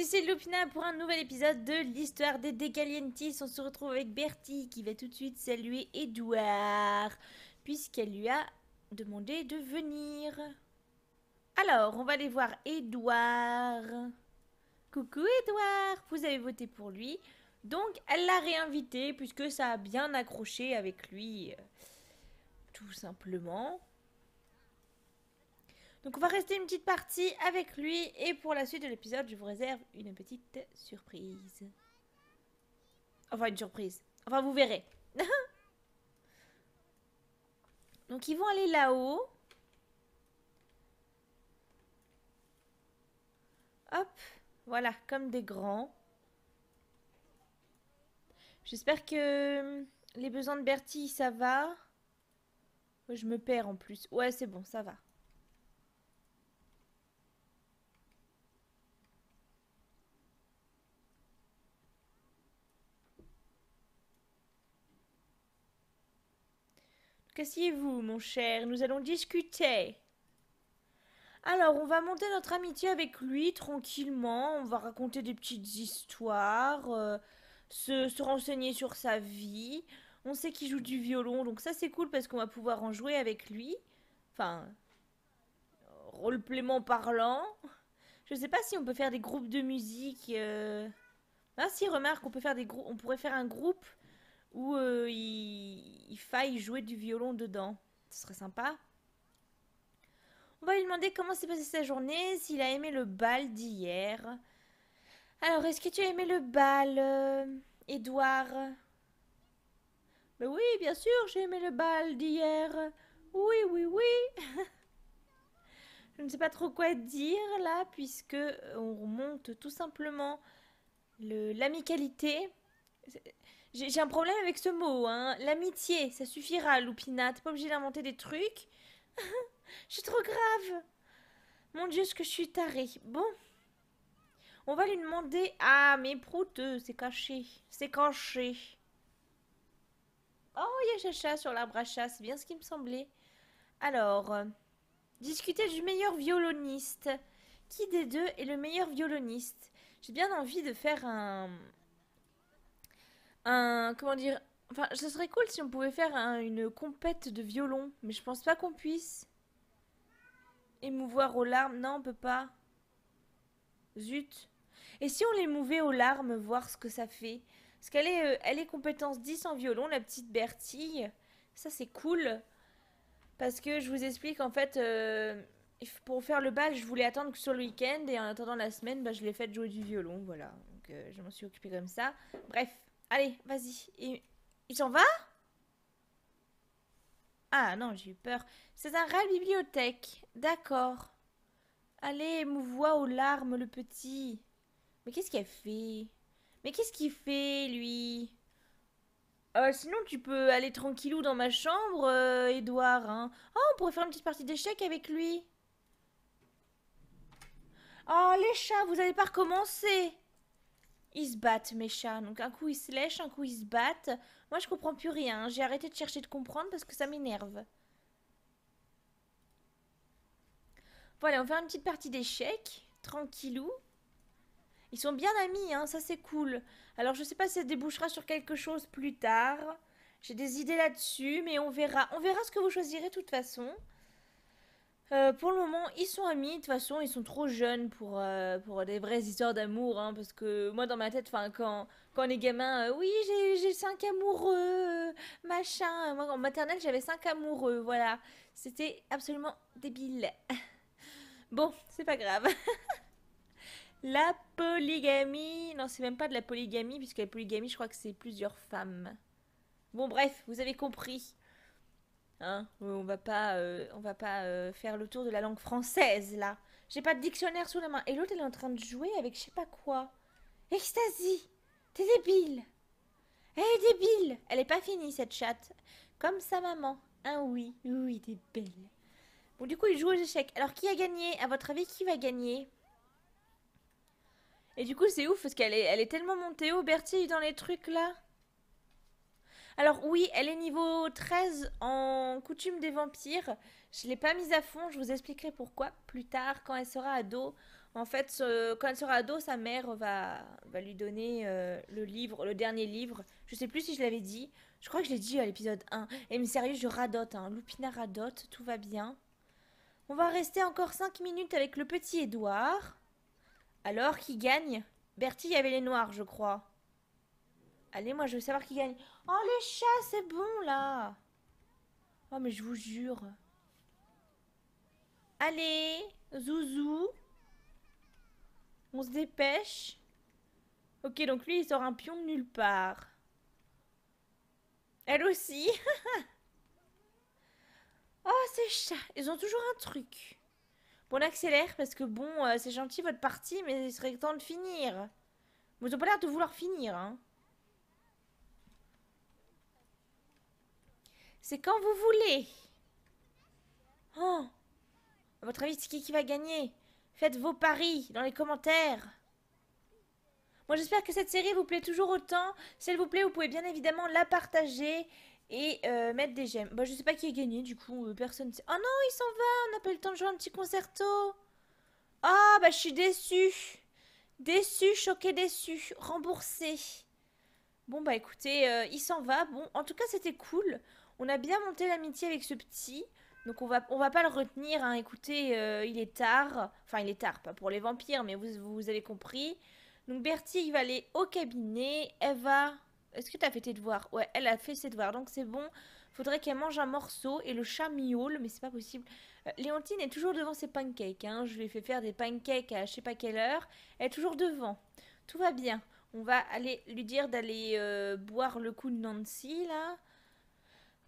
ici Lupina pour un nouvel épisode de l'histoire des Decalientis. On se retrouve avec Bertie qui va tout de suite saluer Edouard puisqu'elle lui a demandé de venir. Alors, on va aller voir Edouard. Coucou Edouard, vous avez voté pour lui. Donc, elle l'a réinvité puisque ça a bien accroché avec lui. Euh, tout simplement. Donc on va rester une petite partie avec lui et pour la suite de l'épisode, je vous réserve une petite surprise. Enfin une surprise. Enfin vous verrez. Donc ils vont aller là-haut. Hop, voilà, comme des grands. J'espère que hum, les besoins de Bertie, ça va. Je me perds en plus. Ouais, c'est bon, ça va. Asseyez-vous, mon cher, nous allons discuter. Alors, on va monter notre amitié avec lui tranquillement, on va raconter des petites histoires, euh, se, renseigner sur sa vie. On sait qu'il joue du violon, donc ça c'est cool parce qu'on va pouvoir en jouer avec lui. Enfin, roleplayment parlant. Je sais pas si on peut faire des groupes de musique. Euh. Ah si, remarque, on peut faire des on pourrait faire un groupe où euh, il, faille jouer du violon dedans. Ce serait sympa. On va lui demander comment s'est passée sa journée, s'il a aimé le bal d'hier. Alors, est-ce que tu as aimé le bal, Edouard euh, Mais ben oui, bien sûr, j'ai aimé le bal d'hier. Oui, oui, oui. Je ne sais pas trop quoi dire là, puisque euh, on remonte tout simplement l'amicalité. J'ai un problème avec ce mot, hein. L'amitié, ça suffira, loupinat. T'es pas obligé d'inventer des trucs. je suis trop grave. Mon Dieu, ce que je suis tarée. Bon. On va lui demander... Ah, mais prouteux, c'est caché. C'est caché. Oh, il y a Chacha sur l'arbre à chat, c'est bien ce qui me semblait. Alors, euh, discuter du meilleur violoniste. Qui des deux est le meilleur violoniste J'ai bien envie de faire un, un comment dire Enfin, ce serait cool si on pouvait faire une compète de violon, mais je pense pas qu'on puisse. Émouvoir aux larmes, non, on peut pas. Zut. Et si on l'émouvait aux larmes, voir ce que ça fait Parce qu'elle est, euh, elle est compétence 10 en violon, la petite Bertille. Ça, c'est cool. Parce que je vous explique, en fait, euh, pour faire le bal, je voulais attendre que sur le week-end, et en attendant la semaine, bah, je l'ai fait jouer du violon, voilà. Donc, euh, je m'en suis occupée comme ça. Bref. Allez, vas-y. Il, s'en va Ah non, j'ai eu peur. C'est un rat bibliothèque. D'accord. Allez, mouvoie aux larmes le petit. Mais qu'est-ce qu'il fait Mais qu'est-ce qu'il fait, lui euh, Sinon, tu peux aller tranquillou dans ma chambre, Edouard. Euh, hein. oh, on pourrait faire une petite partie d'échecs avec lui. Oh, les chats, vous n'allez pas recommencer ils se battent, mes chats. Donc, un coup, ils se lèchent, un coup, ils se battent. Moi, je comprends plus rien. J'ai arrêté de chercher de comprendre parce que ça m'énerve. Voilà, on fait une petite partie d'échecs. Tranquillou. Ils sont bien amis, hein, ça c'est cool. Alors je sais pas si ça débouchera sur quelque chose plus tard. J'ai des idées là-dessus, mais on verra. On verra ce que vous choisirez de toute façon. Euh, pour le moment, ils sont amis. De toute façon, ils sont trop jeunes pour, euh, des vraies histoires d'amour. Hein, parce que moi, dans ma tête, enfin, quand, quand on est gamin, euh, oui, j'ai cinq amoureux, machin. Moi, en maternelle, j'avais cinq amoureux. Voilà. C'était absolument débile. bon, c'est pas grave. la polygamie. Non, c'est même pas de la polygamie, puisque la polygamie, je crois que c'est plusieurs femmes. Bon, bref, vous avez compris. Hein. Euh, on va pas, euh, on va pas euh, faire le tour de la langue française là. J'ai pas de dictionnaire sous la main. Et l'autre, elle est en train de jouer avec je sais pas quoi. Ecstasy T'es débile Elle est débile Elle est pas finie cette chatte. Comme sa maman. Un oui. Oui, débile. belle. Bon, du coup, il joue aux échecs. Alors, qui a gagné À votre avis, qui va gagner Et du coup, c'est ouf parce qu'elle est, elle est tellement montée au Bertie dans les trucs là. Alors oui, elle est niveau 13 en coutume des vampires. Je l'ai pas mise à fond, je vous expliquerai pourquoi plus tard quand elle sera ado. En fait, quand elle sera ado, sa mère va, va lui donner euh, le livre, le dernier livre. Je sais plus si je l'avais dit. Je crois que je l'ai dit à l'épisode 1. Et mais sérieux, je radote. Hein. Lupina radote, tout va bien. On va rester encore 5 minutes avec le petit Edouard. Alors, qui gagne Bertie avait les noirs, je crois. Allez, moi, je veux savoir qui gagne. Oh, les chats, c'est bon, là. Oh, mais je vous jure. Allez, Zouzou. On se dépêche. Ok, donc lui, il sort un pion de nulle part. Elle aussi. oh, ces chats. Ils ont toujours un truc. Bon, on accélère parce que bon, euh, c'est gentil votre partie, mais il serait temps de finir. Vous n'avez pas l'air de vouloir finir, hein. C'est quand vous voulez. Oh À votre avis, c'est qui qui va gagner Faites vos paris dans les commentaires. Moi, j'espère que cette série vous plaît toujours autant. Si elle vous plaît, vous pouvez bien évidemment la partager et euh, mettre des j'aime. Bah, je sais pas qui a gagné, du coup, euh, personne sait. Oh non, il s'en va On n'a pas eu le temps de jouer un petit concerto Ah, oh, bah, je suis déçue Déçue, choquée, déçue, remboursée Bon, bah, écoutez, euh, il s'en va. Bon, en tout cas, c'était cool. On a bien monté l'amitié avec ce petit. Donc on va, on va pas le retenir, hein. écoutez, euh, il est tard. Enfin, il est tard, pas pour les vampires, mais vous, vous avez compris. Donc Bertie, il va aller au cabinet. elle va... est-ce que t'as fait tes devoirs Ouais, elle a fait ses devoirs, donc c'est bon. Faudrait qu'elle mange un morceau et le chat miaule, mais c'est pas possible. Euh, Léontine est toujours devant ses pancakes. Hein. Je lui ai fait faire des pancakes à je sais pas quelle heure. Elle est toujours devant. Tout va bien. On va aller lui dire d'aller euh, boire le coup de Nancy, là.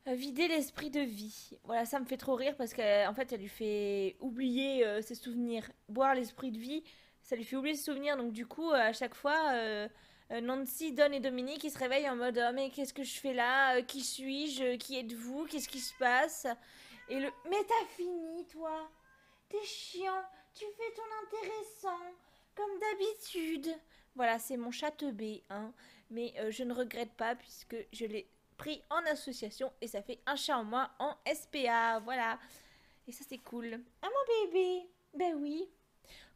Euh, vider l'esprit de vie. Voilà, ça me fait trop rire parce qu'en fait, elle lui fait oublier euh, ses souvenirs. Boire l'esprit de vie, ça lui fait oublier ses souvenirs. Donc, du coup, euh, à chaque fois, Nancy, Don et Dominique, ils se réveillent en mode oh, Mais qu'est-ce que je fais là Qui suis-je Qui êtes-vous Qu'est-ce qui se passe Et le Mais t'as fini, toi T'es chiant Tu fais ton intéressant Comme d'habitude Voilà, c'est mon chat teubé, hein. Mais je ne regrette pas puisque je l'ai Pris en association et ça fait un chat en moins en SPA. Voilà. Et ça, c'est cool. Ah, mon bébé Ben oui.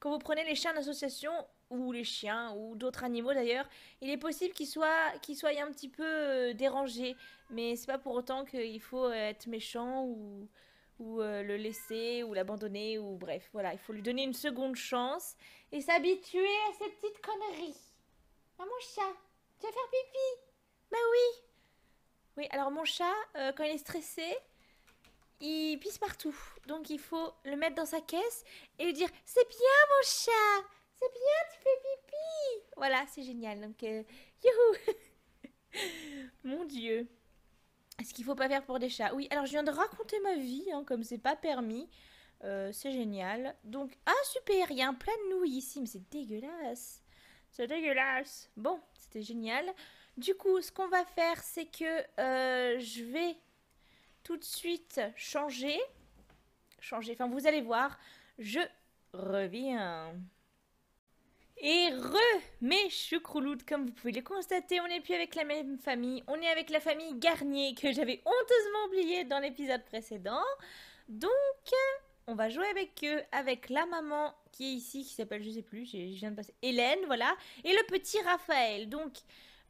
Quand vous prenez les chats en association, ou les chiens, ou d'autres animaux d'ailleurs, il est possible qu'ils soient, qu'ils soient un petit peu euh, dérangés. Mais c'est pas pour autant qu'il faut euh, être méchant ou, ou euh, le laisser ou l'abandonner ou bref, voilà, il faut lui donner une seconde chance et s'habituer à ces petites conneries. Ah mon chat, tu vas faire pipi Ben oui oui, alors mon chat, euh, quand il est stressé, il pisse partout. Donc il faut le mettre dans sa caisse et lui dire C'est bien mon chat C'est bien, tu fais pipi Voilà, c'est génial. Donc, euh, youhou Mon Dieu est Ce qu'il faut pas faire pour des chats. Oui, alors je viens de raconter ma vie, hein, comme c'est pas permis. Euh, c'est génial. Donc, ah super, il y a un plein de nouilles ici, mais c'est dégueulasse. C'est dégueulasse. Bon, c'était génial. Du coup, ce qu'on va faire, c'est que euh, je vais tout de suite changer. Changer, enfin vous allez voir, je reviens. Et re mes comme vous pouvez le constater, on n'est plus avec la même famille, on est avec la famille Garnier que j'avais honteusement oublié dans l'épisode précédent. Donc, on va jouer avec eux, avec la maman qui est ici, qui s'appelle, je sais plus, je viens de passer, Hélène, voilà, et le petit Raphaël. Donc,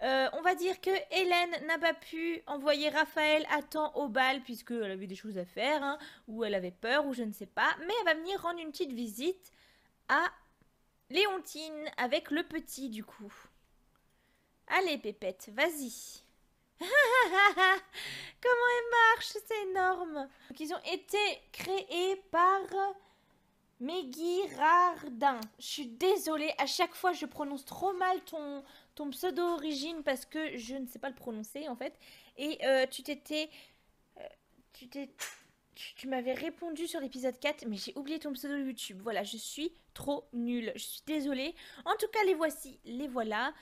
euh, on va dire que Hélène n'a pas pu envoyer Raphaël à temps au bal puisqu'elle avait des choses à faire, hein, ou elle avait peur, ou je ne sais pas. Mais elle va venir rendre une petite visite à Léontine avec le petit du coup. Allez Pépette, vas-y. Comment elle marche, c'est énorme. Donc, ils ont été créés par Rardin, Je suis désolée, à chaque fois je prononce trop mal ton, pseudo-origine parce que je ne sais pas le prononcer en fait. Et euh, tu t'étais... Euh, tu t'es... Tu, m'avais répondu sur l'épisode 4, mais j'ai oublié ton pseudo YouTube. Voilà, je suis trop nulle. Je suis désolée. En tout cas, les voici, les voilà.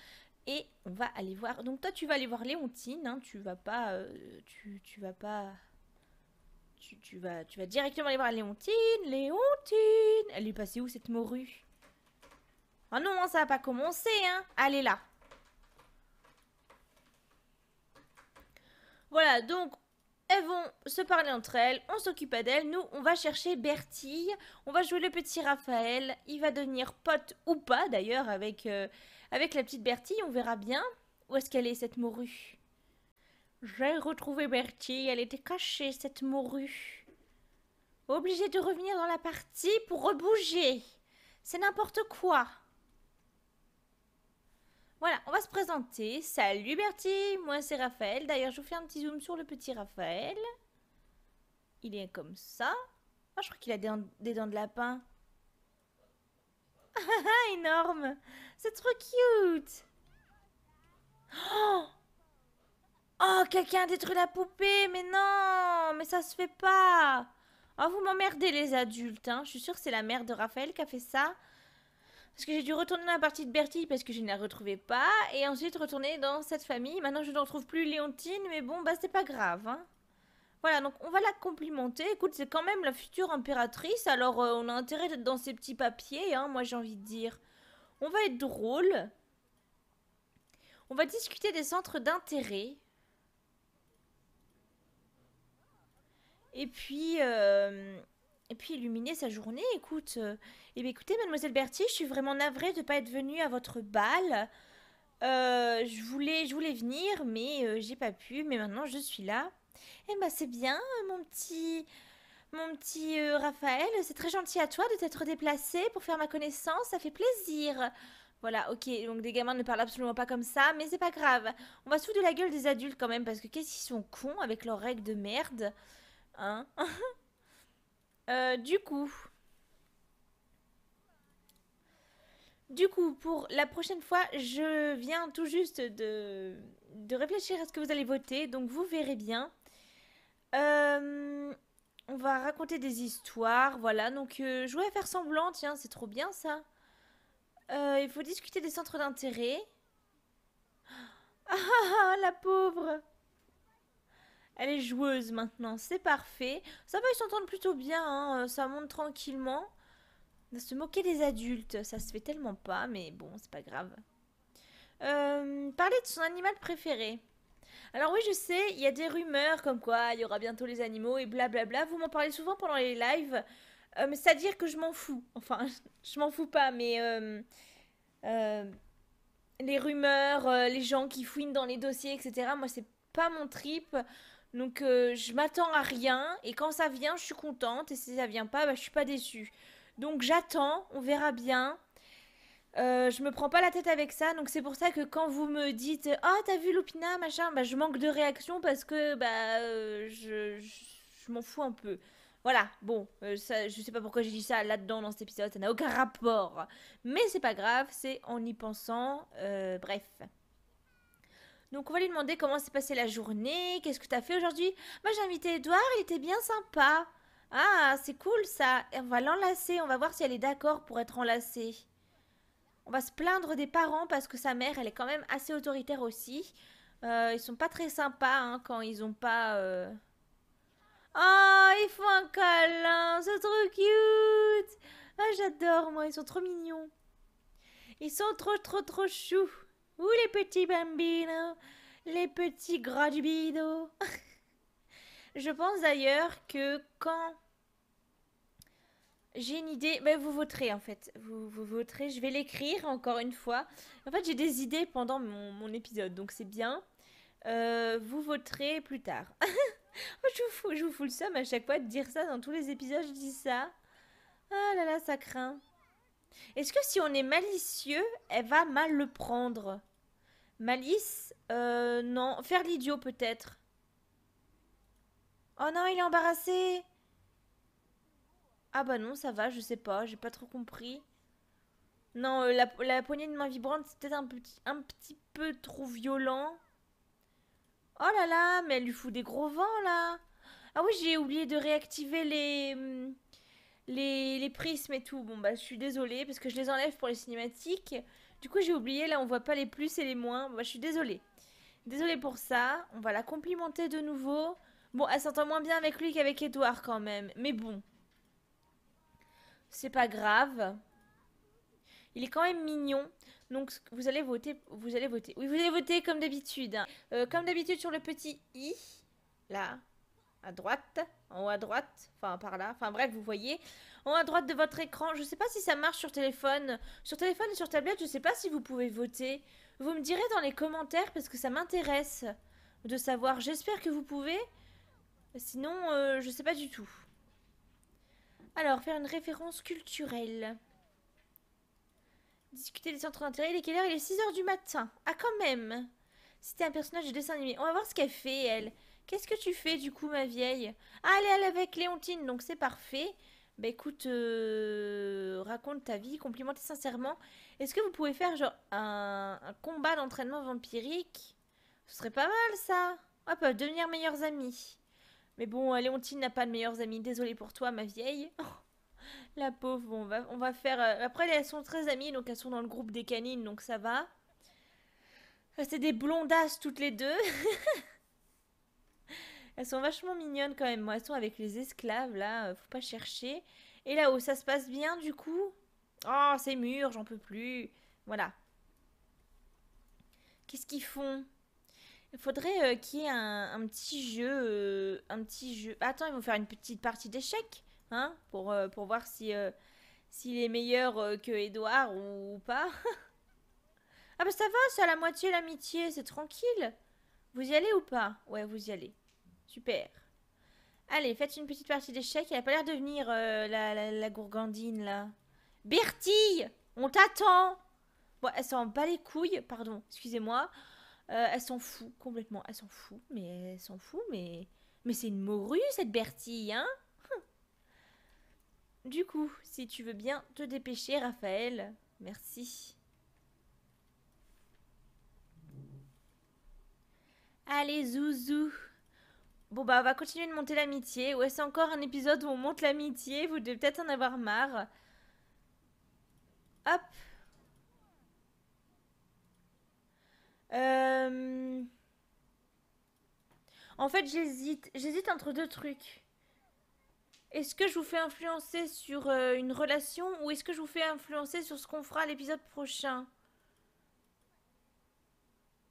Et on va aller voir. Donc toi, tu vas aller voir Léontine. Hein. tu vas pas... Euh, tu, tu vas pas tu, vas, directement aller voir Léontine. Léontine Elle est passée où cette morue Ah oh non, hein, ça n'a pas commencé, hein Allez là Voilà, donc elles vont se parler entre elles, on s'occupe d'elles, nous on va chercher Bertille, on va jouer le petit Raphaël, il va devenir pote ou pas d'ailleurs avec, euh, avec la petite Bertille, on verra bien où est-ce qu'elle est cette morue. J'ai retrouvé Bertie, elle était cachée, cette morue. Obligée de revenir dans la partie pour rebouger. C'est n'importe quoi. Voilà, on va se présenter. Salut Bertie, moi c'est Raphaël. D'ailleurs, je vous fais un petit zoom sur le petit Raphaël. Il est comme ça. Ah, je crois qu'il a des, dents de lapin. Ah, énorme C'est trop cute Oh Oh, quelqu'un a détruit la poupée Mais non Mais ça se fait pas Oh, vous m'emmerdez les adultes, hein Je suis sûre que c'est la mère de Raphaël qui a fait ça. Parce que j'ai dû retourner dans la partie de Bertie parce que je ne la retrouvais pas. Et ensuite retourner dans cette famille. Maintenant, je n'en trouve plus Léontine, mais bon, bah c'est pas grave, hein voilà, donc on va la complimenter. Écoute, c'est quand même la future impératrice, alors euh, on a intérêt d'être dans ces petits papiers, hein, moi j'ai envie de dire. On va être drôle. On va discuter des centres d'intérêt. Et puis, euh, et puis illuminer sa journée. Écoute, et eh écoutez, mademoiselle Bertie, je suis vraiment navrée de ne pas être venue à votre bal. Euh, je voulais, je voulais venir, mais euh, j'ai pas pu. Mais maintenant, je suis là. Eh ben, c'est bien, mon petit, mon petit euh, Raphaël. C'est très gentil à toi de t'être déplacé pour faire ma connaissance. Ça fait plaisir. Voilà, ok, donc des gamins ne parlent absolument pas comme ça, mais c'est pas grave. On va sous de la gueule des adultes quand même, parce que qu'est-ce qu'ils sont cons avec leurs règles de merde. Hein euh, du coup... Du coup, pour la prochaine fois, je viens tout juste de, réfléchir à ce que vous allez voter, donc vous verrez bien. Euh, on va raconter des histoires, voilà. Donc euh, je jouer à faire semblant, tiens, c'est trop bien ça. il faut discuter des centres d'intérêt. Ah, ah, ah, la pauvre elle est joueuse maintenant, c'est parfait. Ça va, ils s'entendent plutôt bien, hein, euh, ça monte tranquillement. se moquer des adultes, ça se fait tellement pas, mais bon, c'est pas grave. Euh, parler de son animal préféré. Alors oui, je sais, il y a des rumeurs comme quoi il y aura bientôt les animaux et blablabla. Vous m'en parlez souvent pendant les lives, euh, mais c'est-à-dire que je m'en fous. Enfin, je m'en fous pas, mais... les rumeurs, les gens qui fouinent dans les dossiers, etc. Moi, c'est pas mon trip. Donc euh, je m'attends à rien et quand ça vient, je suis contente et si ça vient pas, bah, je suis pas déçue. Donc j'attends, on verra bien. Euh, je me prends pas la tête avec ça, donc c'est pour ça que quand vous me dites Ah, oh, t'as vu Lupina, machin, bah, je manque de réaction parce que bah euh, je, m'en fous un peu. Voilà, bon, je ça, je sais pas pourquoi j'ai dit ça là-dedans dans cet épisode, ça n'a aucun rapport. Mais c'est pas grave, c'est en y pensant, bref. Donc on va lui demander comment s'est passée la journée, qu'est-ce que tu as fait aujourd'hui. Moi j'ai invité Edouard, il était bien sympa. Ah, c'est cool ça. on va l'enlacer, on va voir si elle est d'accord pour être enlacée. On va se plaindre des parents parce que sa mère, elle est quand même assez autoritaire aussi. Euh, ils sont pas très sympas hein, quand ils ont pas... Ah Oh, ils font un câlin, c'est trop cute. Ah, j'adore moi, ils sont trop mignons. Ils sont trop trop trop choux. Ou les petits bambinos, les petits gras Je pense d'ailleurs que quand j'ai une idée, mais ben, vous voterez en fait, vous, voterez, je vais l'écrire encore une fois. En fait, j'ai des idées pendant mon, épisode, donc c'est bien. Euh, vous voterez plus tard. Oh, je, vous fous, je vous le somme à chaque fois de dire ça dans tous les épisodes, je dis ça. Ah là là, ça craint. Est-ce que si on est malicieux, elle va mal le prendre Malice euh, Non. Faire l'idiot peut-être. Oh non, il est embarrassé Ah bah non, ça va, je sais pas, j'ai pas trop compris. Non, euh, la, poignée de main vibrante, c'est peut-être un petit, un petit peu trop violent. Oh là là, mais elle lui fout des gros vents là Ah oui, j'ai oublié de réactiver les hum, les, prismes et tout. Bon, bah, je suis désolée parce que je les enlève pour les cinématiques. Du coup, j'ai oublié, là, on voit pas les plus et les moins. bah, je suis désolée. Désolée pour ça. On va la complimenter de nouveau. Bon, elle s'entend moins bien avec lui qu'avec Edouard quand même. Mais bon. C'est pas grave. Il est quand même mignon. Donc, vous allez voter. Vous allez voter. Oui, vous allez voter comme d'habitude. Hein. Euh, comme d'habitude sur le petit i. Là à droite, en haut à droite, enfin par là, enfin bref, vous voyez, en haut à droite de votre écran. Je sais pas si ça marche sur téléphone, sur téléphone et sur tablette, je sais pas si vous pouvez voter. Vous me direz dans les commentaires parce que ça m'intéresse de savoir. J'espère que vous pouvez. Sinon, je euh, je sais pas du tout. Alors, faire une référence culturelle. Discuter des centres d'intérêt. Il est quelle heure Il est 6h du matin. Ah, quand même C'était un personnage de dessin animé. On va voir ce qu'elle fait, elle. Qu'est-ce que tu fais du coup, ma vieille Ah, elle est avec Léontine, donc c'est parfait. Bah écoute, euh, raconte ta vie, complimente sincèrement. Est-ce que vous pouvez faire genre un, combat d'entraînement vampirique Ce serait pas mal ça Hop, peut devenir meilleurs amis. Mais bon, euh, Léontine n'a pas de meilleures amis, désolée pour toi, ma vieille. La pauvre, bon, on va, on va faire... Euh, après, elles sont très amies, donc elles sont dans le groupe des canines, donc ça va. C'est des blondasses toutes les deux. Elles sont vachement mignonnes quand même. Moi, elles sont avec les esclaves là, euh, faut pas chercher. Et là-haut, ça se passe bien du coup Oh, c'est mûr, j'en peux plus. Voilà. Qu'est-ce qu'ils font Il faudrait euh, qu'il y ait un, petit jeu. un petit jeu. Euh, bah, attends, ils vont faire une petite partie d'échecs, hein pour, pour voir si, s'il est meilleur que Edouard ou, ou pas. ah, bah ça va, c'est à la moitié l'amitié, c'est tranquille. Vous y allez ou pas Ouais, vous y allez. Super. Allez, faites une petite partie d'échec. Elle a pas l'air de venir, euh, la, gourgandine, là. Bertille On t'attend Bon, elle s'en bat les couilles, pardon, excusez-moi. Euh, elle s'en fout complètement. Elle s'en fout, mais elle s'en fout, mais... Mais c'est une morue, cette Bertille, hein hum. Du coup, si tu veux bien te dépêcher, Raphaël. Merci. Allez, zouzou Bon bah on va continuer de monter l'amitié. est c'est encore un épisode où on monte l'amitié, vous devez peut-être en avoir marre. Hop. Euh, en fait j'hésite, j'hésite entre deux trucs. Est-ce que je vous fais influencer sur euh, une relation ou est-ce que je vous fais influencer sur ce qu'on fera à l'épisode prochain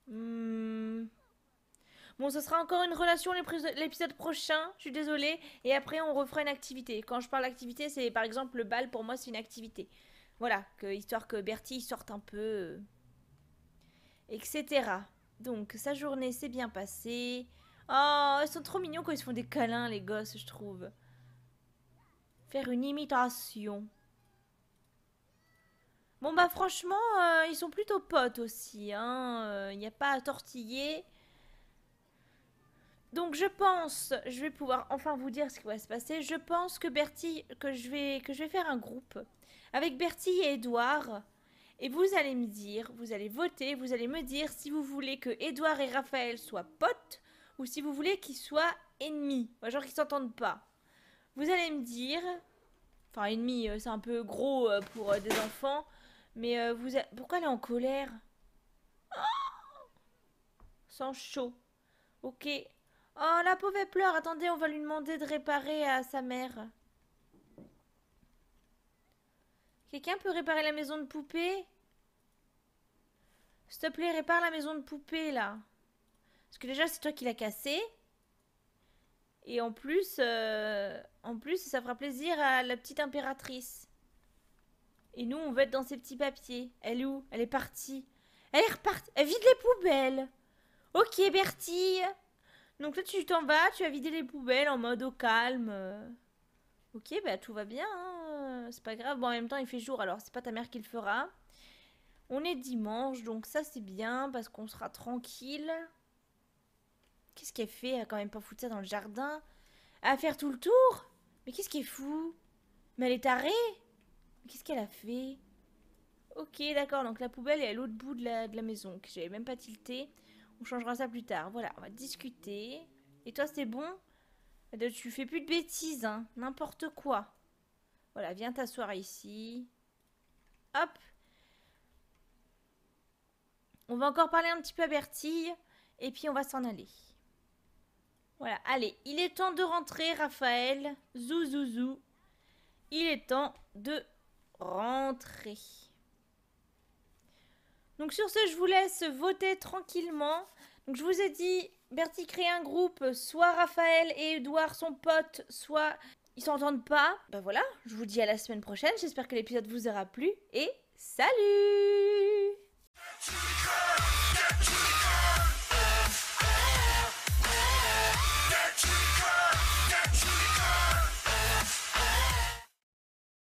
hmm. Bon, ce sera encore une relation l'épisode prochain, je suis désolée. Et après, on refera une activité. Quand je parle d'activité, c'est par exemple le bal, pour moi, c'est une activité. Voilà, que, histoire que Bertie sorte un peu, euh, etc. Donc, sa journée s'est bien passée. Oh, ils sont trop mignons quand ils se font des câlins, les gosses, je trouve. Faire une imitation. Bon bah franchement, euh, ils sont plutôt potes aussi. Hein. Euh, il n'y a pas à tortiller. Donc je pense, je vais pouvoir enfin vous dire ce qui va se passer. Je pense que Bertie, que je vais, que je vais faire un groupe avec Bertie et Edouard. Et vous allez me dire, vous allez voter, vous allez me dire si vous voulez que Edouard et Raphaël soient potes ou si vous voulez qu'ils soient ennemis, genre qu'ils s'entendent pas. Vous allez me dire, enfin ennemis, euh, c'est un peu gros euh, pour euh, des enfants, mais vous, êtes pourquoi elle est en colère oh Sans chaud. Ok, Oh, la pauvre pleure. Attendez, on va lui demander de réparer à sa mère. Quelqu'un peut réparer la maison de poupée S'il te plaît, répare la maison de poupée, là. Parce que déjà, c'est toi qui l'as cassée. Et en plus, euh, en plus, ça fera plaisir à la petite impératrice. Et nous, on va être dans ces petits papiers. Elle est où Elle est partie. Elle est repartie. Elle vide les poubelles. Ok, Bertie donc là, tu t'en vas, tu as vidé les poubelles en mode au calme. Ok, bah tout va bien, hein. c'est pas grave. Bon, en même temps, il fait jour, alors c'est pas ta mère qui le fera. On est dimanche, donc ça c'est bien parce qu'on sera tranquille. Qu'est-ce qu'elle fait Elle a quand même pas foutu ça dans le jardin. À faire tout le tour Mais qu'est-ce qui est fou Mais elle est tarée Qu'est-ce qu'elle a fait Ok, d'accord, donc la poubelle est à l'autre bout de la, de la maison, que j'avais même pas tilté. On changera ça plus tard. Voilà, on va discuter. Et toi, c'est bon eh ben, Tu fais plus de bêtises, hein. N'importe quoi. Voilà, viens t'asseoir ici. Hop. On va encore parler un petit peu à Bertille. Et puis, on va s'en aller. Voilà, allez. Il est temps de rentrer, Raphaël. Zou, zou, zou. Il est temps de rentrer. Donc sur ce, je vous laisse voter tranquillement. Donc je vous ai dit, Bertie crée un groupe, soit Raphaël et Edouard sont potes, soit ils s'entendent pas. Ben voilà, je vous dis à la semaine prochaine, j'espère que l'épisode vous aura plu et salut